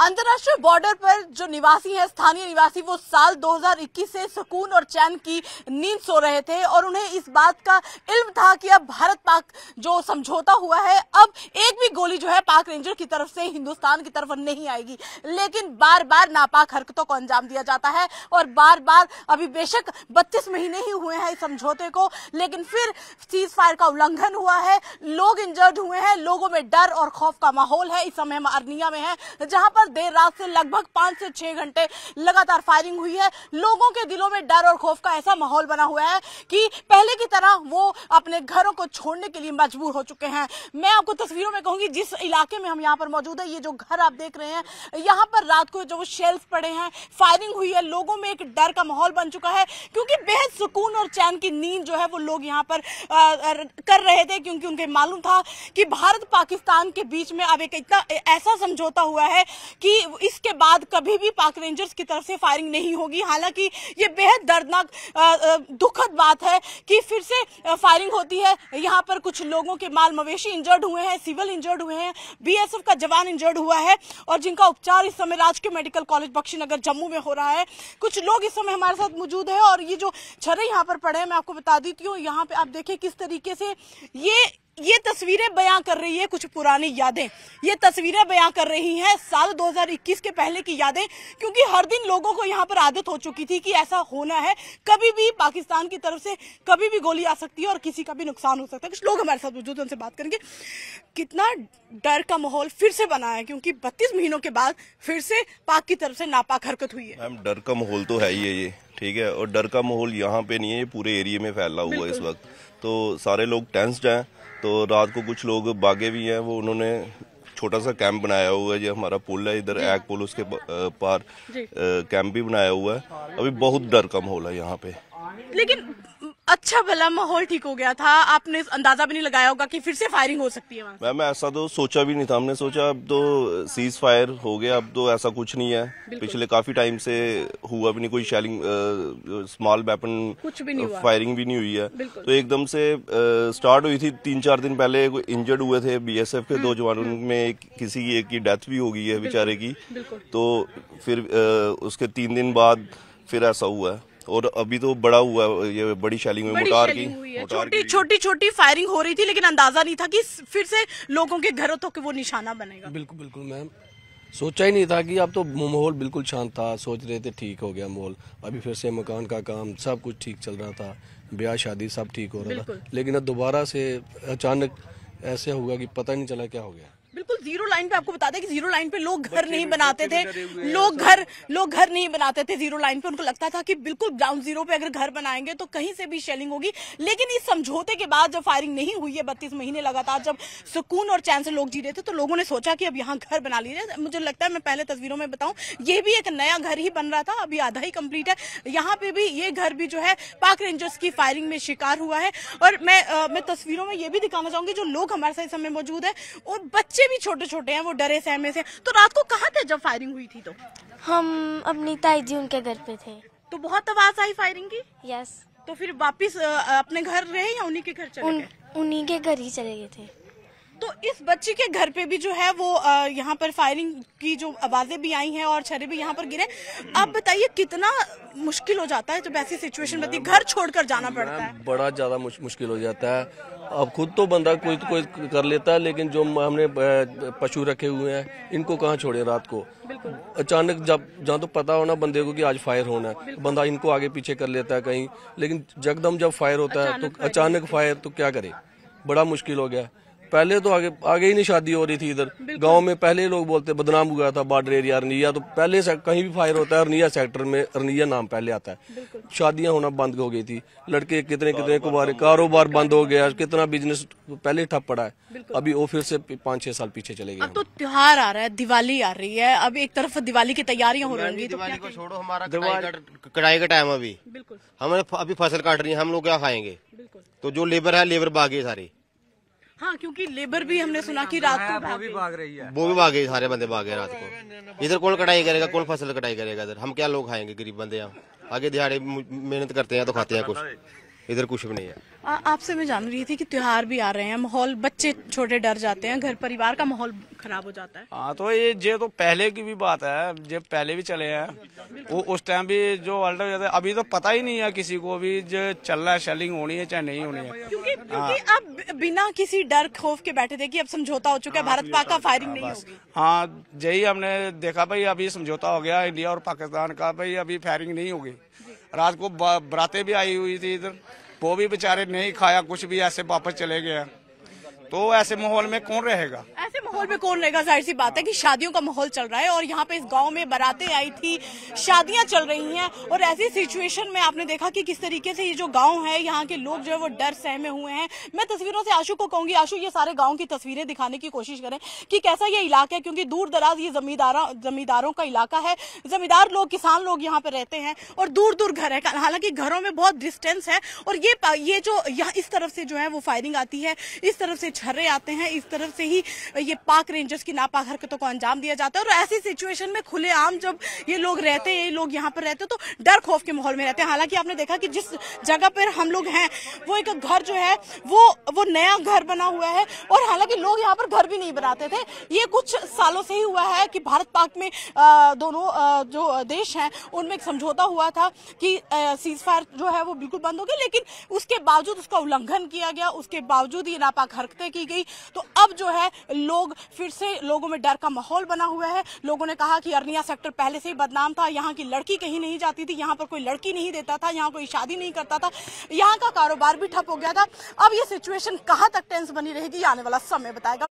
अंतर्राष्ट्रीय बॉर्डर पर जो निवासी हैं स्थानीय निवासी वो साल 2021 से सुकून और चैन की नींद सो रहे थे और उन्हें इस बात का इल्म था कि अब भारत पाक जो समझौता हुआ है अब एक भी गोली जो है पाक रेंजर की तरफ से हिंदुस्तान की तरफ नहीं आएगी लेकिन बार बार नापाक हरकतों को अंजाम दिया जाता है और बार बार अभी बेशक बत्तीस महीने ही हुए हैं इस समझौते को लेकिन फिर सीज फायर का उल्लंघन हुआ है लोग इंजर्ड हुए हैं लोगों में डर और खौफ का माहौल है इस समय हम अर्निया में है जहां पर देर रात से लगभग पांच से छह घंटे लगातार फायरिंग हुई है लोगों के दिलों में डर और खौफ का ऐसा माहौल बना हुआ है कि पहले की तरह वो अपने घरों को छोड़ने के लिए मजबूर हो चुके हैं मैं आपको तस्वीरों में कहूंगी जिस इलाके में हम यहाँ पर मौजूद है ये जो घर आप देख रहे हैं यहाँ पर रात को जो शेल्फ पड़े हैं फायरिंग हुई है लोगों में एक डर का माहौल बन चुका है क्योंकि बेहद सुकून और चैन की नींद जो है वो लोग यहाँ पर कर रहे थे क्योंकि उनके मालूम था कि भारत पाकिस्तान के बीच में अब एक इतना ऐसा समझौता हुआ है कि इसके बाद कभी भी पाक रेंजर्स की तरफ से फायरिंग नहीं होगी हालांकि ये बेहद दर्दनाक दुखद बात है कि फिर से फायरिंग होती है यहाँ पर कुछ लोगों के माल मवेशी इंजर्ड हुए हैं सिविल इंजर्ड हुए हैं बीएसएफ का जवान इंजर्ड हुआ है और जिनका उपचार इस समय राजकीय मेडिकल कॉलेज नगर जम्मू में हो रहा है कुछ लोग इस समय हमारे साथ मौजूद है और ये जो छरे यहाँ पर पड़े हैं मैं आपको बता देती हूँ यहाँ पे आप देखें किस तरीके से ये ये तस्वीरें बयां कर रही है कुछ पुरानी यादें ये तस्वीरें बयां कर रही हैं साल 2021 के पहले की यादें क्योंकि हर दिन लोगों को यहाँ पर आदत हो चुकी थी कि ऐसा होना है कभी भी पाकिस्तान की तरफ से कभी भी गोली आ सकती है और किसी का भी नुकसान हो सकता है कुछ लोग हमारे साथ मौजूद उनसे बात करेंगे कितना डर का माहौल फिर से बना है क्योंकि बत्तीस महीनों के बाद फिर से पाक की तरफ से नापाक हरकत हुई है मैम डर का माहौल तो है ही है ये ठीक है और डर का माहौल यहाँ पे नहीं है ये पूरे एरिया में फैला हुआ है इस वक्त तो सारे लोग टेंस्ड हैं तो रात को कुछ लोग बागे भी हैं वो उन्होंने छोटा सा कैंप बनाया हुआ है ये हमारा पुल है इधर एक पुल उसके पार कैंप भी बनाया हुआ है अभी बहुत डर का माहौल है यहाँ पे लेकिन अच्छा भला माहौल ठीक हो गया था आपने अंदाजा भी नहीं लगाया होगा कि फिर से फायरिंग हो सकती है मैम ऐसा तो सोचा भी नहीं था हमने सोचा अब तो सीज फायर हो गया अब तो ऐसा कुछ नहीं है पिछले काफी टाइम से हुआ भी नहीं कोई शेलिंग स्मॉल वेपन कुछ भी नहीं हुआ फायरिंग भी नहीं हुई है तो एकदम से स्टार्ट हुई थी तीन चार दिन पहले इंजर्ड हुए थे बी के हम्म, दो जवानों हम्म। में किसी की एक की डेथ भी हो गई है बेचारे की तो फिर उसके तीन दिन बाद फिर ऐसा हुआ है और अभी तो बड़ा हुआ ये बड़ी शैलिंग में मोटार की छोटी छोटी छोटी फायरिंग हो रही थी लेकिन अंदाजा नहीं था कि फिर से लोगों के घरों तक वो निशाना बनेगा बिल्कुल बिल्कुल मैम सोचा ही नहीं था कि अब तो माहौल बिल्कुल शांत था सोच रहे थे ठीक हो गया माहौल अभी फिर से मकान का काम सब कुछ ठीक चल रहा था ब्याह शादी सब ठीक हो रहा था लेकिन अब दोबारा से अचानक ऐसे हुआ कि पता नहीं चला क्या हो गया बिल्कुल जीरो लाइन पे आपको बता दें कि जीरो लाइन पे लोग घर नहीं बनाते थे लोग घर लोग घर नहीं बनाते थे जीरो लाइन पे उनको लगता था कि बिल्कुल ग्राउंड जीरो पे अगर घर बनाएंगे तो कहीं से भी शेलिंग होगी लेकिन इस समझौते के बाद जब फायरिंग नहीं हुई है बत्तीस महीने लगातार जब सुकून और चैन से लोग जी रहे थे तो लोगों ने सोचा कि अब यहाँ घर बना लीजिए मुझे लगता है मैं पहले तस्वीरों में बताऊं ये भी एक नया घर ही बन रहा था अभी आधा ही कंप्लीट है यहाँ पे भी ये घर भी जो है पाक रेंजर्स की फायरिंग में शिकार हुआ है और मैं मैं तस्वीरों में ये भी दिखाना चाहूंगी जो लोग हमारे साथ समय मौजूद है और बच्चे भी छोटे छोटे हैं वो डरे सहमे से तो रात को कहाँ थे जब फायरिंग हुई थी तो हम अपनी ताई जी उनके घर पे थे तो बहुत आवाज आई फायरिंग की यस तो फिर वापिस अपने घर रहे या उन्हीं के घर चले उन, उन्हीं के घर ही चले गए थे तो इस बच्ची के घर पे भी जो है वो यहाँ पर फायरिंग की जो आवाजें भी आई हैं और छरे भी यहाँ पर गिरे अब बताइए कितना मुश्किल हो जाता है जब ऐसी सिचुएशन बनती है घर छोड़कर जाना पड़ता है बड़ा ज्यादा मुश्किल हो जाता है अब खुद तो बंदा कोई तो कोई कर लेता है लेकिन जो हमने पशु रखे हुए हैं इनको कहाँ छोड़े रात को अचानक जब जहाँ तो पता होना बंदे को कि आज फायर होना है बंदा इनको आगे पीछे कर लेता है कहीं लेकिन जगदम जब फायर होता है तो अचानक फायर तो क्या करे बड़ा मुश्किल हो गया पहले तो आगे आगे ही नहीं शादी हो रही थी इधर गांव में पहले लोग बोलते बदनाम हुआ था बॉर्डर एरिया अरनिया तो पहले से कहीं भी फायर होता है अरनिया सेक्टर में अरनिया नाम पहले आता है शादियां होना बंद हो गई थी लड़के कितने कितने कुबारे कारोबार बंद हो गया कितना बिजनेस पहले ठप पड़ा है अभी वो फिर से पाँच छह साल पीछे चले गए तो त्योहार आ रहा है दिवाली आ रही है अब एक तरफ दिवाली की तैयारियां हो रही है दिवाली तो को छोड़ो हमारा कटाई का टाइम अभी बिल्कुल हमें अभी फसल काट रही है हम लोग क्या खाएंगे तो जो लेबर है लेबर बागी सारी हाँ क्योंकि लेबर भी हमने सुना कि रात को वो भी भाग रही है वो भी भागे सारे बंदे भागे रात को इधर कौन कटाई करेगा कौन फसल कटाई करेगा इधर हम क्या लोग खाएंगे गरीब बंदे यहाँ आगे दिहाड़े मेहनत करते हैं तो खाते हैं कुछ इधर कुछ भी नहीं है आपसे मैं जान रही थी कि त्योहार भी आ रहे हैं माहौल बच्चे छोटे डर जाते हैं घर परिवार का माहौल खराब हो जाता है हाँ तो ये ये तो पहले की भी बात है जो पहले भी चले हैं वो उस टाइम भी जो हो जाता है अभी तो पता ही नहीं है किसी को भी जो चलना है शेलिंग होनी है चाहे नहीं होनी है क्योंकि, अब हाँ। बिना किसी डर खोफ के बैठे थे की अब समझौता हो चुका है हाँ, भारत पाक का फायरिंग नहीं होगी हाँ यही हमने देखा भाई अभी समझौता हो गया इंडिया और पाकिस्तान का भाई अभी फायरिंग नहीं होगी रात को बरातें भी आई हुई थी इधर वो भी बेचारे नहीं खाया कुछ भी ऐसे वापस चले गए तो ऐसे माहौल में कौन रहेगा ऐसे माहौल में कौन रहेगा जाहिर सी बात है कि शादियों का माहौल चल रहा है और यहाँ पे इस गांव में बराते आई थी शादियां चल रही हैं और ऐसी सिचुएशन में आपने देखा कि किस तरीके से ये जो गांव है यहाँ के लोग जो है वो डर सहमे हुए हैं मैं तस्वीरों से आशु को कहूंगी आशु ये सारे गाँव की तस्वीरें दिखाने की कोशिश करें कि कैसा ये इलाका है क्योंकि दूर दराज ये जमींदारा जमींदारों का इलाका है जमींदार लोग किसान लोग यहाँ पे रहते हैं और दूर दूर घर है हालांकि घरों में बहुत डिस्टेंस है और ये ये जो यहाँ इस तरफ से जो है वो फायरिंग आती है इस तरफ से छर्रे आते हैं इस तरफ से ही ये पाक रेंजर्स की नापाक हरकतों को अंजाम दिया जाता है और ऐसी सिचुएशन में खुलेआम जब ये लोग रहते हैं ये लोग यहाँ पर रहते तो डर खौफ के माहौल में रहते हैं हालांकि आपने देखा कि जिस जगह पर हम लोग हैं वो एक घर जो है वो वो नया घर बना हुआ है और हालांकि लोग यहाँ पर घर भी नहीं बनाते थे ये कुछ सालों से ही हुआ है कि भारत पाक में दोनों जो देश हैं उनमें एक समझौता हुआ था कि सीज फायर जो है वो बिल्कुल बंद हो गया लेकिन उसके बावजूद उसका उल्लंघन किया गया उसके बावजूद ये नापाक हरकतें की गई तो अब जो है लोग फिर से लोगों में डर का माहौल बना हुआ है लोगों ने कहा कि अरनिया सेक्टर पहले से ही बदनाम था यहाँ की लड़की कहीं नहीं जाती थी यहाँ पर कोई लड़की नहीं देता था यहाँ कोई शादी नहीं करता था यहाँ का कारोबार भी ठप हो गया था अब ये सिचुएशन कहाँ तक टेंस बनी रहेगी आने वाला समय बताएगा